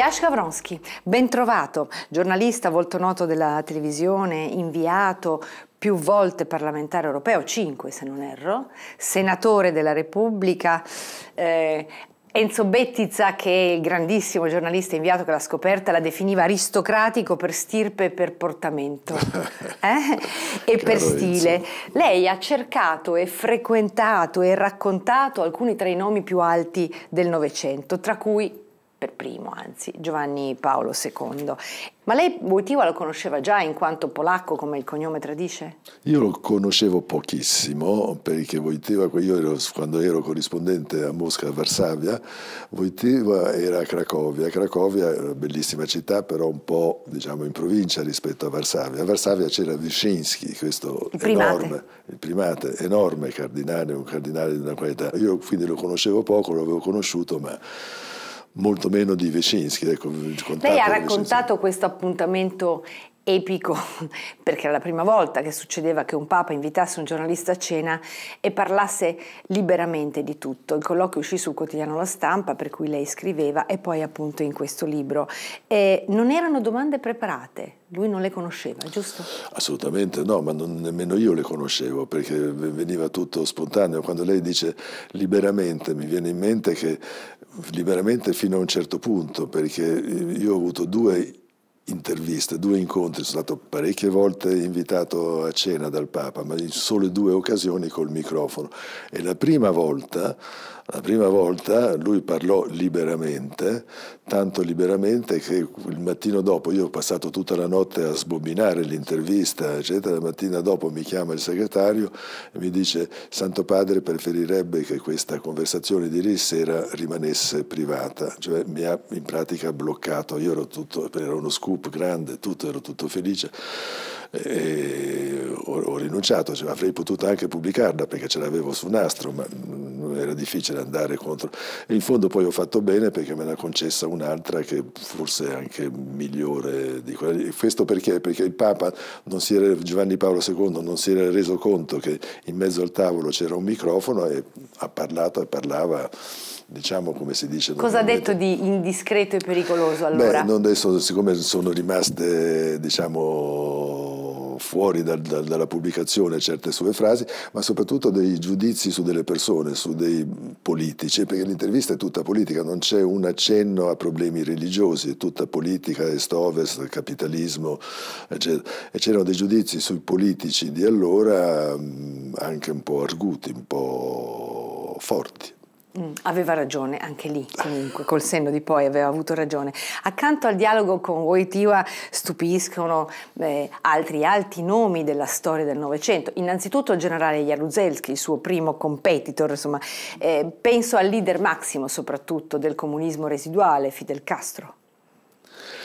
Jash Gavronsky, bentrovato, giornalista volto noto della televisione, inviato più volte parlamentare europeo, 5 se non erro, senatore della Repubblica, eh, Enzo Bettiza, che è il grandissimo giornalista inviato che l'ha scoperta, la definiva aristocratico per stirpe e per portamento eh? e Caro per stile. Enzo. Lei ha cercato e frequentato e raccontato alcuni tra i nomi più alti del Novecento, tra cui per primo, anzi, Giovanni Paolo II. Ma lei Wojtyła lo conosceva già in quanto polacco, come il cognome tradisce? Io lo conoscevo pochissimo, perché Wojtyła, io ero, quando ero corrispondente a Mosca, a Varsavia, Wojtyła era a Cracovia. Cracovia è una bellissima città, però un po' diciamo, in provincia rispetto a Varsavia. A Varsavia c'era Wyszynski, questo il primate. enorme, il primate, enorme cardinale, un cardinale di una qualità. Io quindi lo conoscevo poco, l'avevo conosciuto, ma molto meno di Vecinski. Ecco, Lei ha raccontato questo appuntamento epico, perché era la prima volta che succedeva che un papa invitasse un giornalista a cena e parlasse liberamente di tutto. Il colloquio uscì sul quotidiano La Stampa, per cui lei scriveva, e poi appunto in questo libro. E non erano domande preparate, lui non le conosceva, giusto? Assolutamente no, ma non, nemmeno io le conoscevo, perché veniva tutto spontaneo. Quando lei dice liberamente, mi viene in mente che liberamente fino a un certo punto, perché io ho avuto due interviste, due incontri, sono stato parecchie volte invitato a cena dal Papa, ma in sole due occasioni col microfono. E la prima volta, la prima volta lui parlò liberamente, tanto liberamente che il mattino dopo, io ho passato tutta la notte a sbobinare l'intervista, eccetera, la mattina dopo mi chiama il segretario e mi dice Santo Padre preferirebbe che questa conversazione di ieri sera rimanesse privata, cioè mi ha in pratica bloccato, io ero tutto, era uno scudo coupe grande, tutto, ero tutto felice e eh, ho, ho, rinunciato, cioè, avrei potuto anche pubblicarla perché ce l'avevo su nastro, ma era difficile andare contro. E in fondo poi ho fatto bene perché me l'ha concessa un'altra che forse è anche migliore di quella. Questo perché? Perché il Papa era, Giovanni Paolo II non si era reso conto che in mezzo al tavolo c'era un microfono e ha parlato e parlava diciamo come si dice. Cosa ha detto di indiscreto e pericoloso allora? Beh, adesso, siccome sono rimaste diciamo fuori dal, dal, dalla pubblicazione certe sue frasi, ma soprattutto dei giudizi su delle persone, su dei politici, perché l'intervista è tutta politica, non c'è un accenno a problemi religiosi, è tutta politica, est-ovest, capitalismo, eccetera. E c'erano dei giudizi sui politici di allora mm, anche un po' arguti, un po' forti. Mm, aveva ragione anche lì, comunque, col senno di poi aveva avuto ragione. Accanto al dialogo con Wojtyła stupiscono eh, altri alti nomi della storia del Novecento. Innanzitutto il generale Jaruzelski, il suo primo competitor, insomma, eh, penso al leader massimo soprattutto del comunismo residuale, Fidel Castro.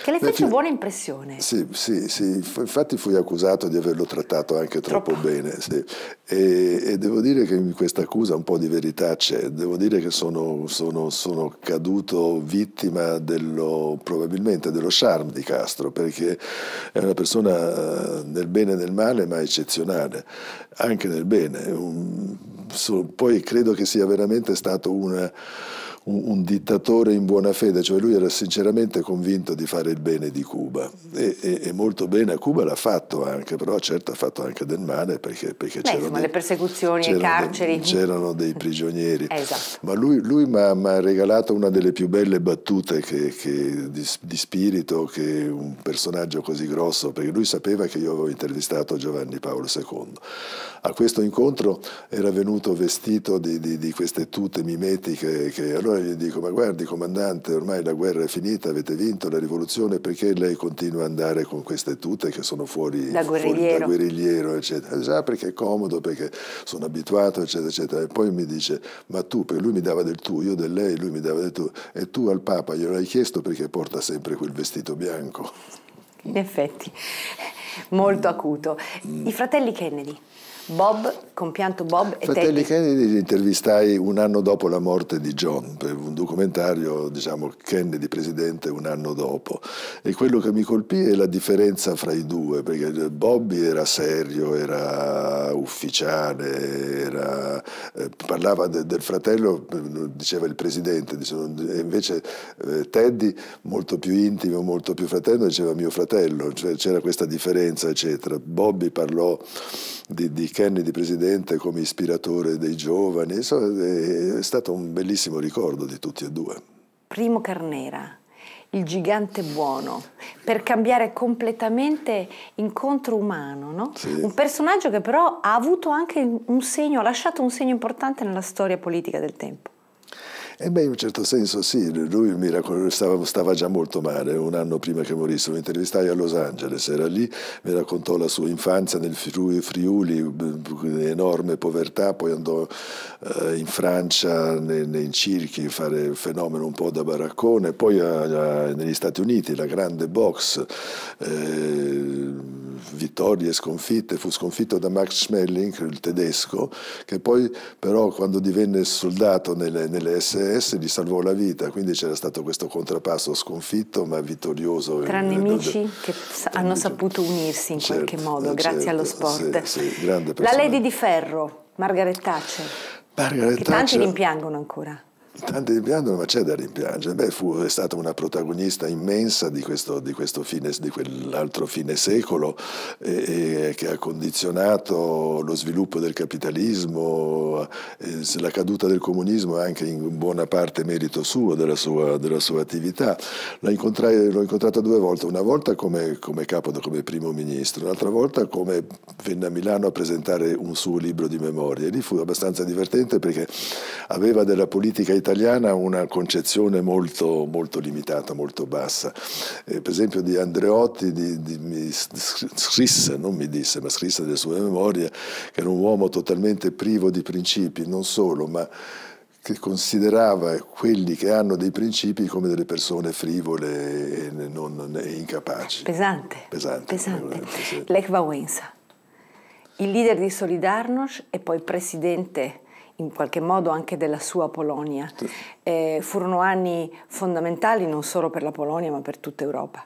Che le fece buona impressione. Sì, sì, sì, infatti fui accusato di averlo trattato anche troppo, troppo. bene. Sì. E, e, devo dire che in questa accusa un po' di verità c'è, devo dire che sono, sono, sono caduto vittima dello, probabilmente dello charme di Castro, perché è una persona eh, nel bene e nel male, ma eccezionale, anche nel bene. Un, so, poi credo che sia veramente stato una un, un, dittatore in buona fede, cioè lui era sinceramente convinto di fare il bene di Cuba e, e, e molto bene a Cuba l'ha fatto anche, però certo ha fatto anche del male perché, perché c'erano le persecuzioni, i carceri. C'erano dei prigionieri. esatto. Ma lui, lui mi ha regalato una delle più belle battute che, che di, di, spirito che un personaggio così grosso, perché lui sapeva che io avevo intervistato Giovanni Paolo II. A questo incontro era venuto vestito di, di, di queste tute mimetiche che allora allora gli dico, ma guardi comandante, ormai la guerra è finita, avete vinto la rivoluzione, perché lei continua ad andare con queste tute che sono fuori da guerrigliero, fuori, da guerrigliero eccetera. Già perché è comodo, perché sono abituato, eccetera, eccetera. E poi mi dice, ma tu, perché lui mi dava del tu, io del lei, lui mi dava del tu, e tu al Papa glielo hai chiesto perché porta sempre quel vestito bianco. In effetti, molto mm. acuto. Mm. I fratelli Kennedy. Bob, compianto Bob e Fratelli Teddy. Kennedy li intervistai un anno dopo la morte di John, per un documentario, diciamo, Kennedy presidente un anno dopo. E quello che mi colpì è la differenza fra i due, perché Bobby era serio, era ufficiale, era, eh, parlava de, del fratello, diceva il presidente, diceva, invece eh, Teddy, molto più intimo, molto più fratello, diceva mio fratello, cioè c'era questa differenza, eccetera. Bobby parlò di, di Kennedy presidente come ispiratore dei giovani, è stato un bellissimo ricordo di tutti e due. Primo Carnera, il gigante buono, per cambiare completamente incontro umano, no? sì. Un personaggio che però ha avuto anche un segno, ha lasciato un segno importante nella storia politica del tempo. E eh beh, in un certo senso sì, lui miracolo, stava, stava, già molto male, un anno prima che morisse, lo intervistai a Los Angeles, era lì, mi raccontò la sua infanzia nel Friuli, enorme povertà, poi andò eh, in Francia nei, nei circhi a fare il fenomeno un po' da baraccone, poi a, a, negli Stati Uniti la grande box, eh, vittorie, sconfitte, fu sconfitto da Max Schmeling, il tedesco, che poi però quando divenne soldato nelle, nelle SS DDS gli salvò la vita, quindi c'era stato questo contrapasso sconfitto ma vittorioso. Tra in, nemici in, che hanno amici. saputo unirsi in certo, qualche modo eh, grazie certo, allo sport. Sì, sì, la Lady di Ferro, Margaret Thatcher. Margaret Thatcher. Tanti rimpiangono ancora. Tanto rimpiangono, ma c'è da rimpiangere. Beh, fu, è stata una protagonista immensa di, questo, di, questo fine, di quell'altro fine secolo eh, eh, che ha condizionato lo sviluppo del capitalismo, eh, la caduta del comunismo è anche in buona parte merito suo, della sua, della sua attività. l'ho incontrata due volte, una volta come, come capo, come primo ministro, un'altra volta come venne a Milano a presentare un suo libro di memorie. lì fu abbastanza divertente perché aveva della politica italiana italiana una concezione molto, molto limitata, molto bassa. Eh, per esempio di Andreotti di, di, mi scrisse, non mi disse, ma scrisse delle sue memorie, che era un uomo totalmente privo di principi, non solo, ma che considerava quelli che hanno dei principi come delle persone frivole e, non, e incapaci. Pesante. Pesante. Pesante. Lech Wałęsa, il leader di Solidarnosc e poi presidente in qualche modo anche della sua Polonia. Sì. Eh, furono anni fondamentali non solo per la Polonia ma per tutta Europa.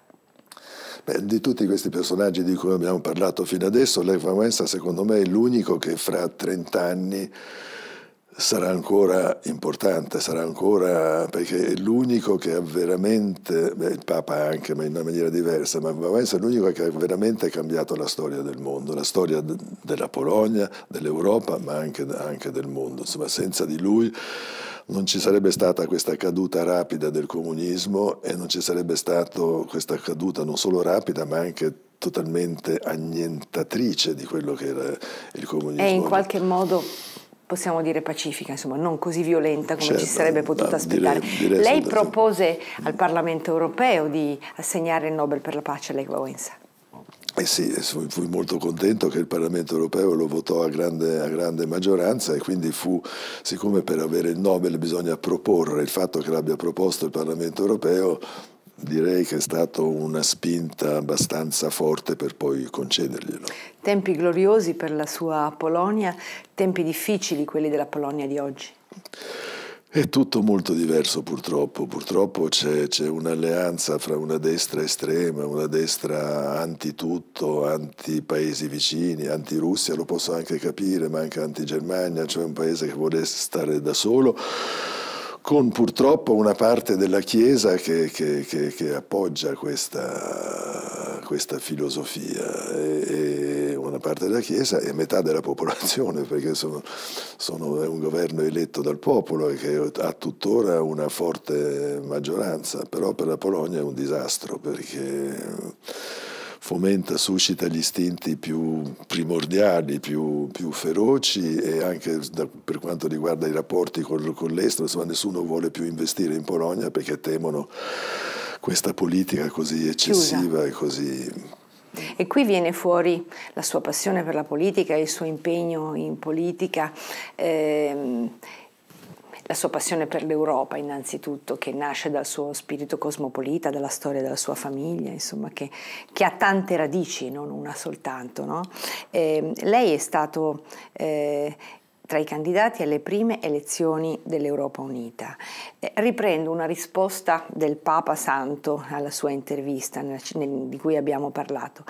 Beh, di tutti questi personaggi di cui abbiamo parlato fino adesso, Lech Wałęsa secondo me è l'unico che fra 30 anni sarà ancora importante, sarà ancora, perché è l'unico che ha veramente, beh, il Papa anche, ma in una maniera diversa, ma Valenza essere l'unico che ha veramente cambiato la storia del mondo, la storia della Polonia, dell'Europa, ma anche, anche del mondo. Insomma, senza di lui non ci sarebbe stata questa caduta rapida del comunismo e non ci sarebbe stata questa caduta non solo rapida, ma anche totalmente annientatrice di quello che era il comunismo. E in qualche modo possiamo dire pacifica, insomma, non così violenta come certo, ci sarebbe potuto aspettare. Direi, direi lei propose sì. al Parlamento europeo di assegnare il Nobel per la pace a Lech Wałęsa. Eh sì, eh, fui molto contento che il Parlamento europeo lo votò a grande, a grande, maggioranza e quindi fu, siccome per avere il Nobel bisogna proporre, il fatto che l'abbia proposto il Parlamento europeo direi che è stata una spinta abbastanza forte per poi concederglielo. Tempi gloriosi per la sua Polonia, tempi difficili quelli della Polonia di oggi. È tutto molto diverso purtroppo, purtroppo c'è, un'alleanza fra una destra estrema, una destra anti tutto, anti paesi vicini, anti Russia, lo posso anche capire, ma anche anti Germania, cioè un paese che vuole stare da solo con purtroppo una parte della Chiesa che, che, che, che appoggia questa, questa filosofia, e, e una parte della Chiesa e metà della popolazione, perché sono, sono, è un governo eletto dal popolo e che ha tuttora una forte maggioranza, però per la Polonia è un disastro perché fomenta, suscita gli istinti più primordiali, più, più feroci e anche da, per quanto riguarda i rapporti con, con l'estero, insomma nessuno vuole più investire in Polonia perché temono questa politica così eccessiva Chiusa. e così e qui viene fuori la sua passione per la politica, e il suo impegno in politica, ehm, la sua passione per l'Europa innanzitutto, che nasce dal suo spirito cosmopolita, dalla storia della sua famiglia, insomma, che, che ha tante radici, non una soltanto. No? Eh, lei è stato eh, tra i candidati alle prime elezioni dell'Europa Unita. Eh, riprendo una risposta del Papa Santo alla sua intervista di cui abbiamo parlato,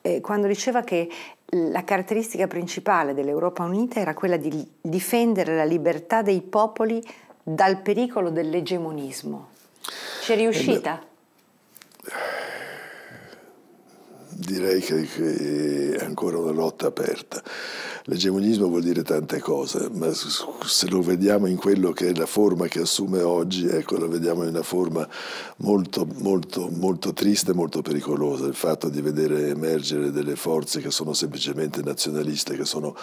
eh, quando diceva che la caratteristica principale dell'Europa Unita era quella di difendere la libertà dei popoli dal pericolo dell'egemonismo. Ci è riuscita? Eh, direi che è ancora una lotta aperta. L'egemonismo vuol dire tante cose, ma se lo vediamo in quello che è la forma che assume oggi, ecco, lo vediamo in una forma molto, molto, molto triste e molto pericolosa, il fatto di vedere emergere delle forze che sono semplicemente nazionaliste, che sono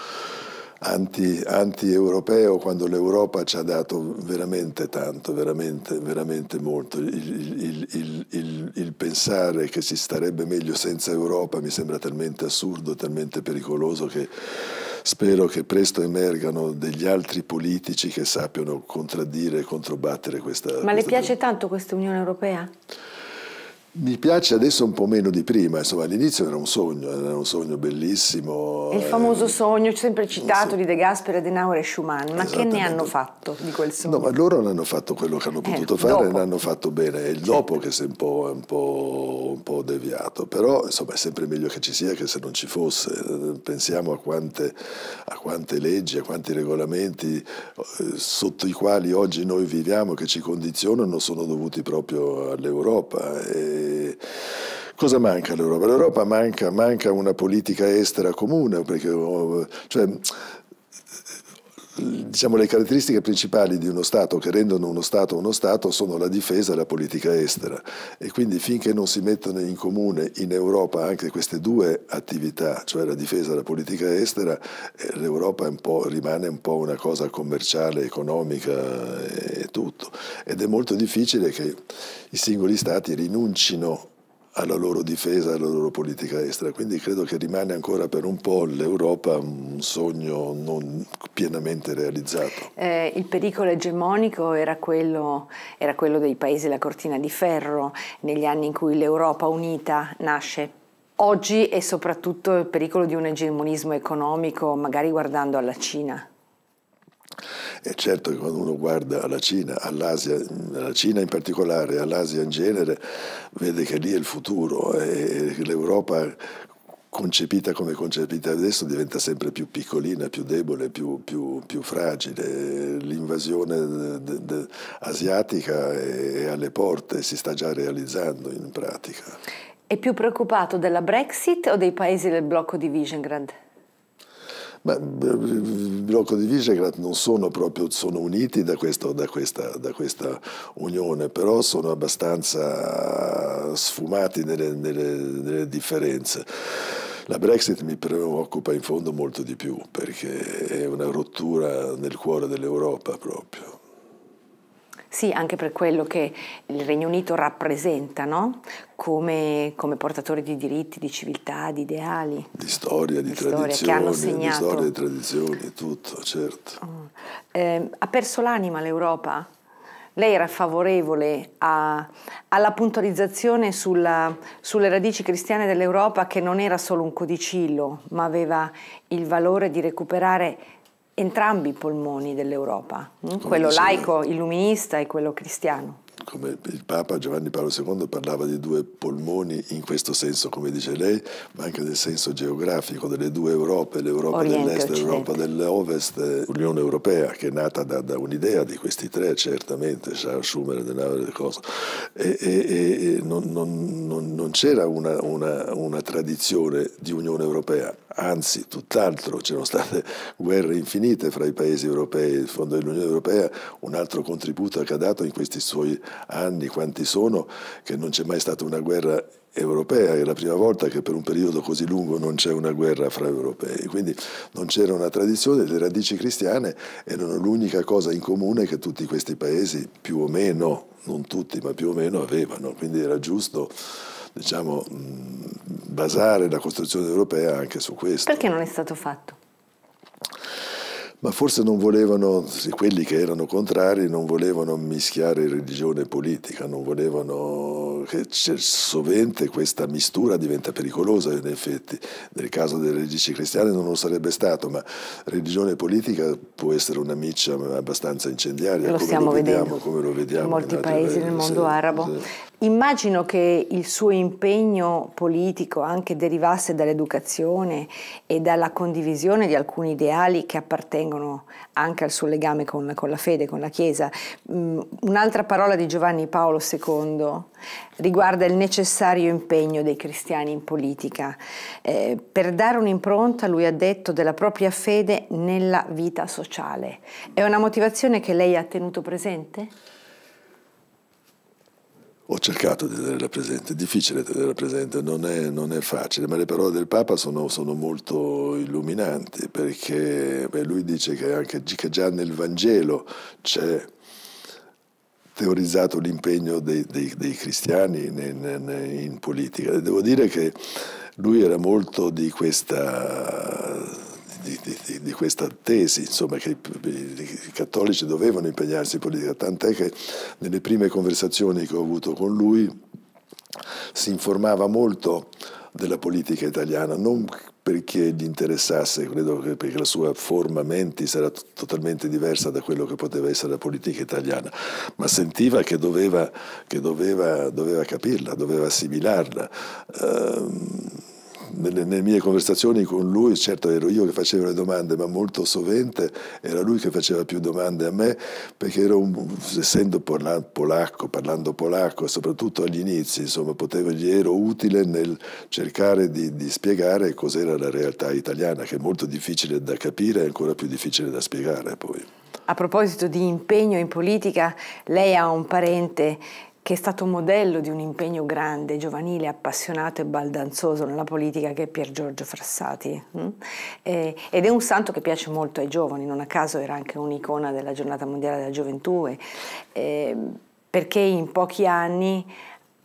anti-europeo quando l'Europa ci ha dato veramente tanto, veramente, veramente molto. Il, il, il, il, pensare che si starebbe meglio senza Europa mi sembra talmente assurdo, talmente pericoloso che Spero che presto emergano degli altri politici che sappiano contraddire e controbattere questa... Ma le piace tanto questa Unione Europea? Mi piace adesso un po' meno di prima, insomma all'inizio era un sogno, era un sogno bellissimo. Il famoso eh, sogno, sempre citato, so. di De Gasperi, Adenauer e Schumann, ma che ne hanno fatto di quel sogno? No, ma loro non hanno fatto quello che hanno eh, potuto eh, fare e l'hanno fatto bene, è il certo. dopo che si è un po', un, po', un po', deviato, però insomma è sempre meglio che ci sia che se non ci fosse. Pensiamo a quante, a quante leggi, a quanti regolamenti eh, sotto i quali oggi noi viviamo, che ci condizionano, sono dovuti proprio all'Europa eh, cosa manca all'Europa? L'Europa manca, manca una politica estera comune, perché oh, cioè, diciamo, le caratteristiche principali di uno Stato che rendono uno Stato uno Stato sono la difesa e la politica estera e quindi finché non si mettono in comune in Europa anche queste due attività, cioè la difesa e la politica estera, eh, l'Europa rimane un po' una cosa commerciale, economica e tutto ed è molto difficile che i singoli Stati rinuncino alla loro difesa, alla loro politica estera. Quindi credo che rimane ancora per un po' l'Europa un sogno non pienamente realizzato. Eh, il pericolo egemonico era quello, era quello dei paesi della cortina di ferro negli anni in cui l'Europa unita nasce. Oggi è soprattutto il pericolo di un egemonismo economico, magari guardando alla Cina. È certo che quando uno guarda alla Cina, all'Asia, alla Cina in particolare, all'Asia in genere, vede che lì è il futuro e l'Europa concepita come concepita adesso diventa sempre più piccolina, più debole, più, più, più fragile. L'invasione de, de, asiatica è, è alle porte, si sta già realizzando in pratica. È più preoccupato della Brexit o dei paesi del blocco di Visegrad? Ma il blocco di Visegrad non sono proprio sono uniti da, questo, da, questa, da, questa, unione, però sono abbastanza sfumati nelle, nelle, nelle differenze. La Brexit mi preoccupa in fondo molto di più perché è una rottura nel cuore dell'Europa proprio. Sì, anche per quello che il Regno Unito rappresenta, no? come, come, portatore di diritti, di civiltà, di ideali. Di storia, di, di tradizioni, storia, che hanno segnato. di storia, di tradizioni, tutto, certo. Mm. Eh, ha perso l'anima l'Europa? Lei era favorevole a, alla puntualizzazione sulla, sulle radici cristiane dell'Europa che non era solo un codicillo, ma aveva il valore di recuperare entrambi i polmoni dell'Europa, mm? quello laico illuminista e quello cristiano come il Papa Giovanni Paolo II parlava di due polmoni in questo senso, come dice lei, ma anche nel senso geografico delle due Europe, l'Europa dell'Est e l'Europa dell'Ovest, l'Unione Europea che è nata da, da un'idea di questi tre, certamente, Charles Schumer, Denaro e cose, e, e, e non, non, non, non c'era una, una, una tradizione di Unione Europea, anzi tutt'altro, c'erano state guerre infinite fra i paesi europei, il fondo dell'Unione Europea, un altro contributo che ha dato in questi suoi anni, quanti sono, che non c'è mai stata una guerra europea, è la prima volta che per un periodo così lungo non c'è una guerra fra europei, quindi non c'era una tradizione, le radici cristiane erano l'unica cosa in comune che tutti questi paesi più o meno, non tutti ma più o meno avevano, quindi era giusto diciamo, basare la costruzione europea anche su questo. Perché non è stato fatto? ma forse non volevano, quelli che erano contrari non volevano mischiare religione e politica, non volevano che sovente questa mistura diventa pericolosa in effetti, nel caso delle religioni cristiane non lo sarebbe stato, ma religione e politica può essere una miccia abbastanza incendiaria, lo come, stiamo lo vediamo, vedendo come lo vediamo in molti in paesi paesi nel mondo sì, arabo. Sì. Immagino che il suo impegno politico anche derivasse dall'educazione e dalla condivisione di alcuni ideali che appartengono anche al suo legame con, con la fede, con la Chiesa. Mm, un'altra parola di Giovanni Paolo II riguarda il necessario impegno dei cristiani in politica. Eh, per dare un'impronta, lui ha detto, della propria fede nella vita sociale. È una motivazione che lei ha tenuto presente? ho cercato di tenerla presente, è difficile tenerla presente, non è, non è facile, ma le parole del Papa sono, sono molto illuminanti perché beh, lui dice che, anche, che già nel Vangelo c'è teorizzato l'impegno dei, dei, dei cristiani in, in, in politica. Devo dire che lui era molto di questa di, di, di, questa tesi, insomma, che i, i cattolici dovevano impegnarsi in politica, tant'è che nelle prime conversazioni che ho avuto con lui si informava molto della politica italiana, non perché gli interessasse, credo che perché la sua forma mentis era totalmente diversa da quello che poteva essere la politica italiana, ma sentiva che doveva, che doveva, doveva capirla, doveva assimilarla. Ehm, nelle, nelle, mie conversazioni con lui, certo ero io che facevo le domande, ma molto sovente era lui che faceva più domande a me, perché ero un, essendo pola, polacco, parlando polacco, soprattutto agli inizi, insomma, potevo, gli ero utile nel cercare di, di spiegare cos'era la realtà italiana, che è molto difficile da capire e ancora più difficile da spiegare poi. A proposito di impegno in politica, lei ha un parente che è stato modello di un impegno grande, giovanile, appassionato e baldanzoso nella politica che è Pier Giorgio Frassati. Mm? ed è un santo che piace molto ai giovani, non a caso era anche un'icona della giornata mondiale della gioventù, perché in pochi anni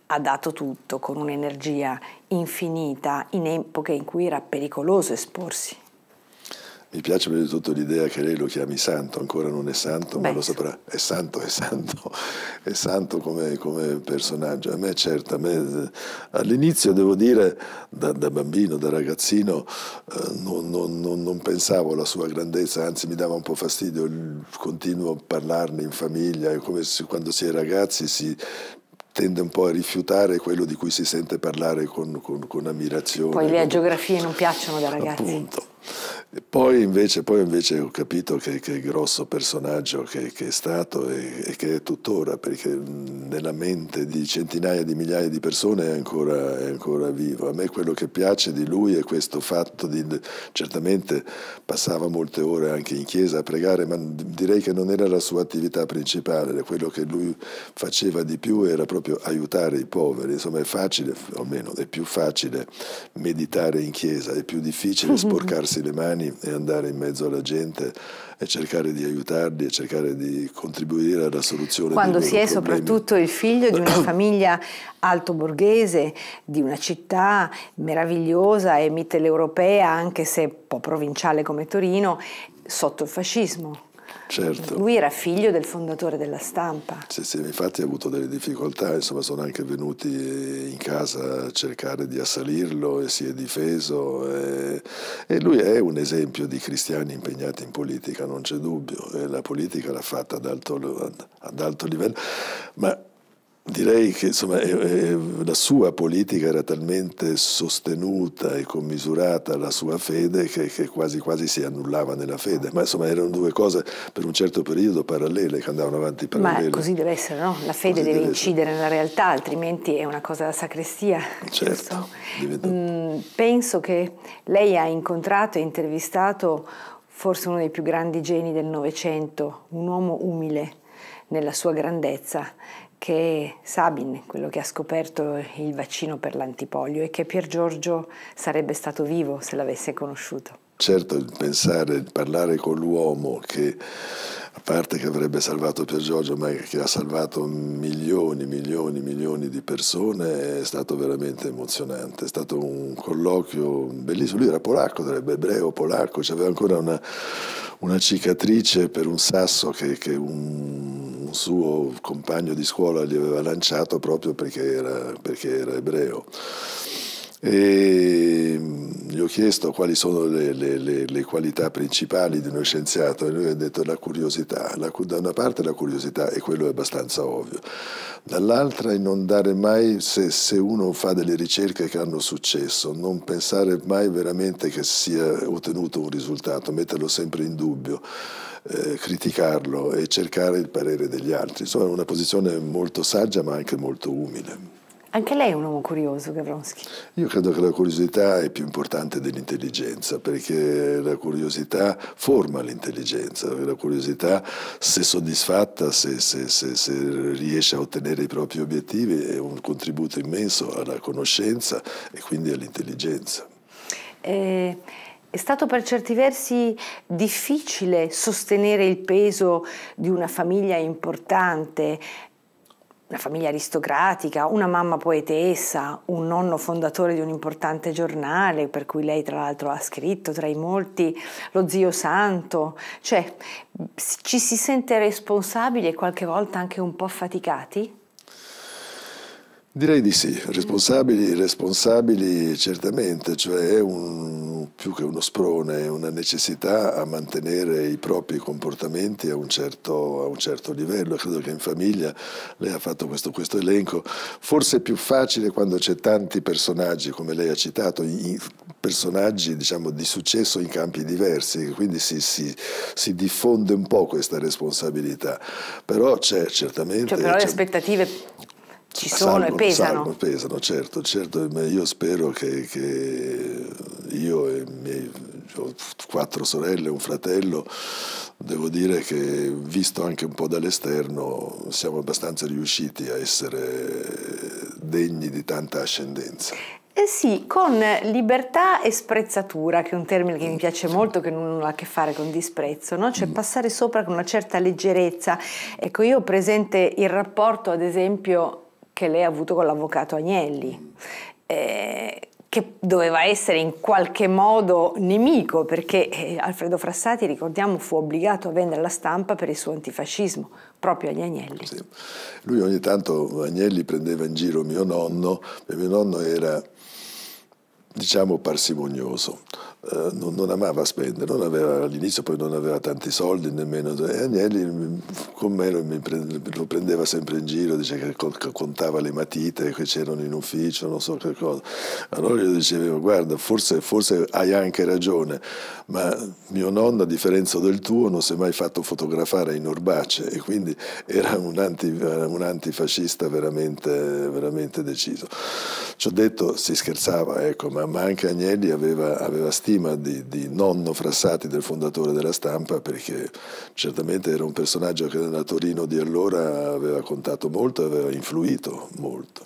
ha dato tutto con un'energia infinita in epoche in cui era pericoloso esporsi. Mi piace prima di tutto l'idea che lei lo chiami santo, ancora non è santo, Beh. ma lo saprà, è santo, è santo, è santo come, come personaggio. A me certo, a me, all'inizio devo dire, da, da bambino, da ragazzino, eh, non, non, non, non, pensavo alla sua grandezza, anzi mi dava un po' fastidio il continuo parlarne in famiglia, è come se, quando si è ragazzi si tende un po' a rifiutare quello di cui si sente parlare con, con, con ammirazione. Poi le agiografie non piacciono da ragazzi. Appunto. Poi invece, poi invece, ho capito che, che grosso personaggio che, che è stato e, e, che è tuttora, perché nella mente di centinaia di migliaia di persone è ancora, è ancora vivo. A me quello che piace di lui è questo fatto di, certamente passava molte ore anche in chiesa a pregare, ma direi che non era la sua attività principale, quello che lui faceva di più era proprio aiutare i poveri. Insomma è facile, o almeno è più facile meditare in chiesa, è più difficile sporcarsi le mani umani e andare in mezzo alla gente e cercare di aiutarli e cercare di contribuire alla soluzione quando si è problemi. soprattutto il figlio di una famiglia alto borghese di una città meravigliosa e mitteleuropea anche se un po' provinciale come Torino sotto il fascismo Certo. Lui era figlio del fondatore della stampa. Sì, sì, infatti ha avuto delle difficoltà, insomma sono anche venuti in casa a cercare di assalirlo e si è difeso e, eh, e lui è un esempio di cristiani impegnati in politica, non c'è dubbio, e la politica l'ha fatta ad alto, ad alto livello, ma Direi che insomma, eh, eh, la sua politica era talmente sostenuta e commisurata alla sua fede che, che, quasi quasi si annullava nella fede, ma insomma erano due cose per un certo periodo parallele che andavano avanti parallele. Ma così deve essere, no? La fede così deve, incidere essere. nella realtà, altrimenti è una cosa da sacrestia. Certo. Mm, penso che lei ha incontrato e intervistato forse uno dei più grandi geni del Novecento, un uomo umile nella sua grandezza che Sabin, quello che ha scoperto il vaccino per l'antipolio e che Pier Giorgio sarebbe stato vivo se l'avesse conosciuto. Certo, il pensare, il parlare con l'uomo che, a parte che avrebbe salvato Pier Giorgio, ma che ha salvato milioni, milioni, milioni di persone, è stato veramente emozionante. È stato un colloquio bellissimo. Lui era polacco, sarebbe ebreo polacco, aveva ancora una, una cicatrice per un sasso che, che un suo compagno di scuola gli aveva lanciato proprio perché era, perché era ebreo. E mm, gli ho chiesto quali sono le, le, le, le, qualità principali di uno scienziato e lui ha detto la curiosità, la, da una parte la curiosità e quello è abbastanza ovvio, dall'altra il non dare mai, se, se, uno fa delle ricerche che hanno successo, non pensare mai veramente che sia ottenuto un risultato, metterlo sempre in dubbio eh, criticarlo e cercare il parere degli altri. Insomma, è una posizione molto saggia ma anche molto umile. Anche lei è un uomo curioso, Gavronsky. Io credo che la curiosità è più importante dell'intelligenza, perché la curiosità forma l'intelligenza, la curiosità se soddisfatta, se, se, se, se, riesce a ottenere i propri obiettivi, è un contributo immenso alla conoscenza e quindi all'intelligenza. Eh... È stato per certi versi difficile sostenere il peso di una famiglia importante, una famiglia aristocratica, una mamma poetessa, un nonno fondatore di un importante giornale per cui lei tra l'altro ha scritto tra i molti, lo zio santo, cioè ci si sente responsabili e qualche volta anche un po' faticati? Direi di sì, responsabili, responsabili certamente, cioè è un, più che uno sprone, è una necessità a mantenere i propri comportamenti a un certo, a un certo livello, credo che in famiglia lei ha fatto questo, questo, elenco, forse è più facile quando c'è tanti personaggi come lei ha citato, personaggi diciamo, di successo in campi diversi, quindi si, si, si diffonde un po' questa responsabilità, però c'è certamente... Cioè, però le aspettative ci sono salgono, e pesano. Salgono, pesano, certo, certo. Io spero che, che io e i miei ho quattro sorelle, un fratello, devo dire che visto anche un po' dall'esterno siamo abbastanza riusciti a essere degni di tanta ascendenza. Eh sì, con libertà e sprezzatura, che è un termine che mi piace molto, che non ha a che fare con disprezzo, no? cioè mm. passare sopra con una certa leggerezza. Ecco, io ho presente il rapporto, ad esempio, che lei ha avuto con l'avvocato Agnelli. Eh, che doveva essere in qualche modo nemico perché eh, Alfredo Frassati, ricordiamo, fu obbligato a vendere la stampa per il suo antifascismo, proprio agli Agnelli. Sì. Lui ogni tanto, Agnelli prendeva in giro mio nonno, e mio nonno era, diciamo, parsimonioso eh, non, non, amava spendere, non aveva, all'inizio poi non aveva tanti soldi nemmeno, e Agnelli mm, con me prende, lo prendeva sempre in giro, diceva che contava le matite che c'erano in ufficio, non so che cosa. Allora io dicevo, guarda, forse, forse hai anche ragione, ma mio nonno, a differenza del tuo, non si è mai fatto fotografare in orbace e quindi era un, anti, un antifascista veramente, veramente deciso. Ci ho detto, si scherzava, ecco, ma, ma anche Agnelli aveva, aveva stima di, di, nonno Frassati del fondatore della stampa perché certamente era un personaggio che nella Torino di allora aveva contato molto, aveva influito molto.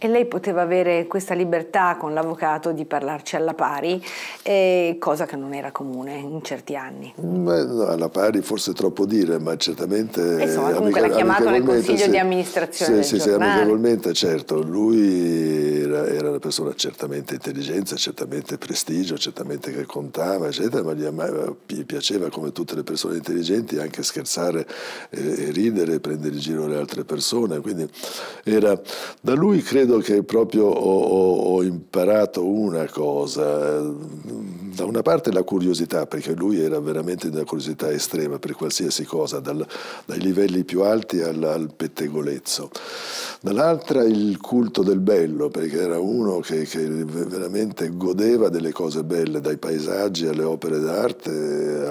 E lei poteva avere questa libertà con l'avvocato di parlarci alla pari, eh, cosa che non era comune in certi anni. Beh, alla pari forse troppo dire, ma certamente... Eh, insomma, comunque l'ha chiamato nel consiglio sì, di amministrazione sì, sì, amichevolmente, certo. Lui era, era, una persona certamente intelligenza, certamente prestigio, certamente che contava, eccetera, ma gli, amava, piaceva, come tutte le persone intelligenti, anche scherzare e, eh, e ridere prendere in giro le altre persone. Quindi era da lui, credo, credo che proprio ho, ho, ho, imparato una cosa, da una parte la curiosità, perché lui era veramente di una curiosità estrema per qualsiasi cosa, dal, dai livelli più alti al, al pettegolezzo, dall'altra il culto del bello, perché era uno che, che, veramente godeva delle cose belle, dai paesaggi alle opere d'arte,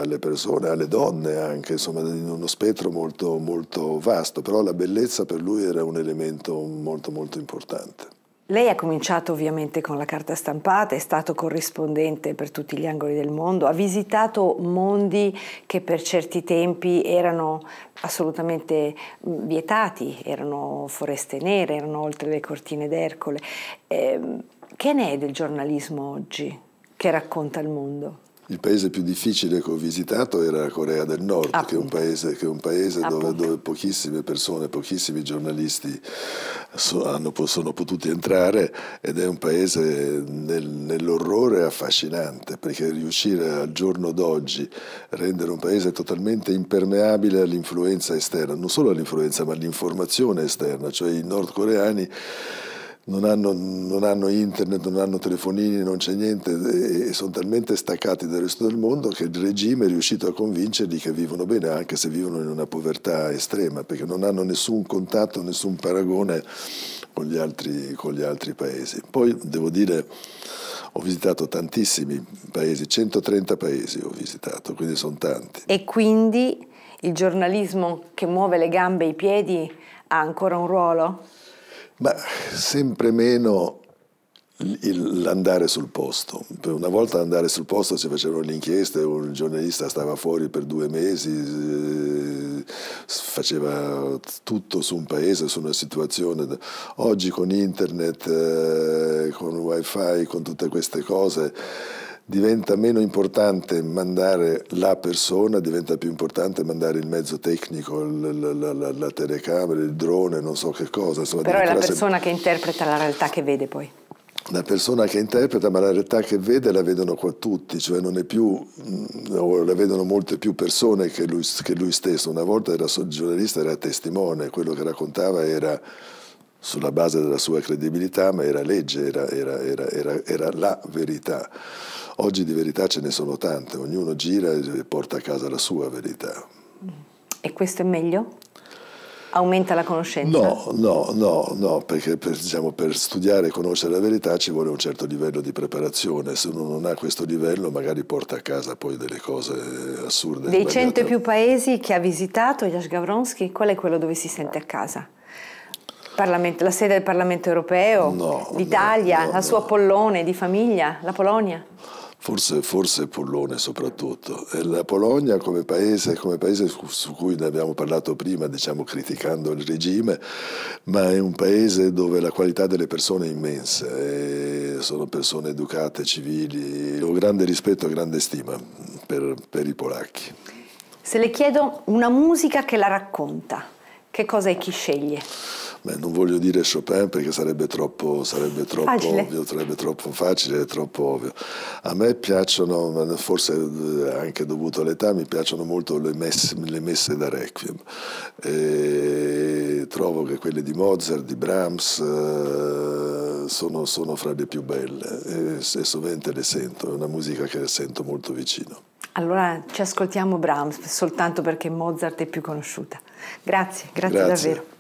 alle persone, alle donne anche, insomma, in uno spettro molto, molto vasto, però la bellezza per lui era un elemento molto molto importante importante. Lei ha cominciato ovviamente con la carta stampata, è stato corrispondente per tutti gli angoli del mondo, ha visitato mondi che per certi tempi erano assolutamente mm, vietati, erano foreste nere, erano oltre le cortine d'Ercole. Eh, che ne è del giornalismo oggi che racconta il mondo? Il paese più difficile che ho visitato era la Corea del Nord, Appunto. Ah. che è un paese, è un paese ah, dove, dove, pochissime persone, pochissimi giornalisti so, hanno, sono potuti entrare ed è un paese nel, nell'orrore affascinante, perché riuscire al giorno d'oggi a rendere un paese totalmente impermeabile all'influenza esterna, non solo all'influenza ma all'informazione esterna, cioè i nordcoreani non hanno, non hanno, internet, non hanno telefonini, non c'è niente e sono talmente staccati dal resto del mondo che il regime è riuscito a convincerli che vivono bene anche se vivono in una povertà estrema perché non hanno nessun contatto, nessun paragone con gli altri, con gli altri paesi. Poi devo dire ho visitato tantissimi paesi, 130 paesi ho visitato, quindi sono tanti. E quindi il giornalismo che muove le gambe e i piedi ha ancora un ruolo? Ma sempre meno l'andare sul posto. Una volta andare sul posto si facevano le inchieste, un giornalista stava fuori per due mesi, eh, faceva tutto su un paese, su una situazione. Oggi con internet, eh, con wifi, con tutte queste cose diventa meno importante mandare la persona, diventa più importante mandare il mezzo tecnico, la, la, la, la telecamera, il drone, non so che cosa. Insomma, Però è la persona sem- che interpreta la realtà che vede poi. La persona che interpreta, ma la realtà che vede la vedono qua tutti, cioè non è più, mh, mm, la vedono molte più persone che lui, che lui stesso. Una volta era giornalista, era testimone, quello che raccontava era sulla base della sua credibilità, ma era legge, era, era, era, era la verità. Oggi di verità ce ne sono tante, ognuno gira e porta a casa la sua verità. E questo è meglio? Aumenta la conoscenza? No, no, no, no perché per, diciamo, per studiare e conoscere la verità ci vuole un certo livello di preparazione. Se uno non ha questo livello magari porta a casa poi delle cose assurde. Dei cento e più paesi che ha visitato Jash Gavronsky, qual è quello dove si sente a casa? la sede del Parlamento europeo, no, l'Italia, no, no, la sua Pollone di famiglia, la Polonia? No. Forse, forse, Pollone soprattutto. La Polonia come paese, come paese su, cui ne abbiamo parlato prima, diciamo criticando il regime, ma è un paese dove la qualità delle persone è immensa, eh, sono persone educate, civili, ho grande rispetto e grande stima per, per i polacchi. Se le chiedo una musica che la racconta, che cosa è chi sceglie? Beh, non voglio dire Chopin perché sarebbe troppo, sarebbe troppo ovvio, sarebbe troppo facile, troppo ovvio. A me piacciono, forse eh, anche dovuto all'età, mi piacciono molto le messe, le messe da requiem. E trovo che quelle di Mozart, di Brahms eh, sono, sono fra le più belle e, e sovente le sento, è una musica che sento molto vicino. Allora ci ascoltiamo Brahms soltanto perché Mozart è più conosciuta. Grazie, grazie, grazie. davvero.